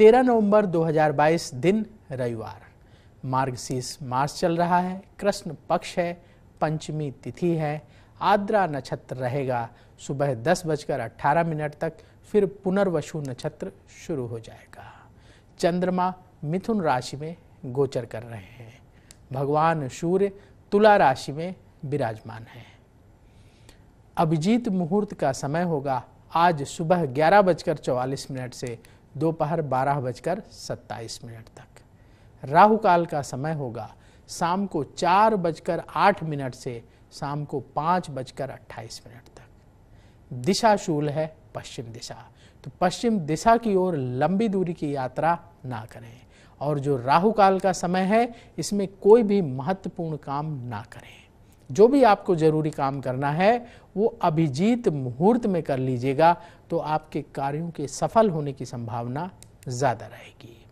13 नवंबर 2022 दिन रविवार मार्ग मार्च चल रहा है कृष्ण पक्ष है पंचमी तिथि है आद्रा नक्षत्र रहेगा सुबह दस बजकर अट्ठारह मिनट तक फिर पुनर्वसु नक्षत्र शुरू हो जाएगा चंद्रमा मिथुन राशि में गोचर कर रहे हैं भगवान सूर्य तुला राशि में विराजमान है अभिजीत मुहूर्त का समय होगा आज सुबह ग्यारह बजकर चौवालीस मिनट से दोपहर बारह बजकर सत्ताईस मिनट तक राहु काल का समय होगा शाम को चार बजकर आठ मिनट से शाम को पाँच बजकर अट्ठाईस मिनट तक दिशा शूल है पश्चिम दिशा तो पश्चिम दिशा की ओर लंबी दूरी की यात्रा ना करें और जो राहु काल का समय है इसमें कोई भी महत्वपूर्ण काम ना करें जो भी आपको जरूरी काम करना है वो अभिजीत मुहूर्त में कर लीजिएगा तो आपके कार्यों के सफल होने की संभावना ज़्यादा रहेगी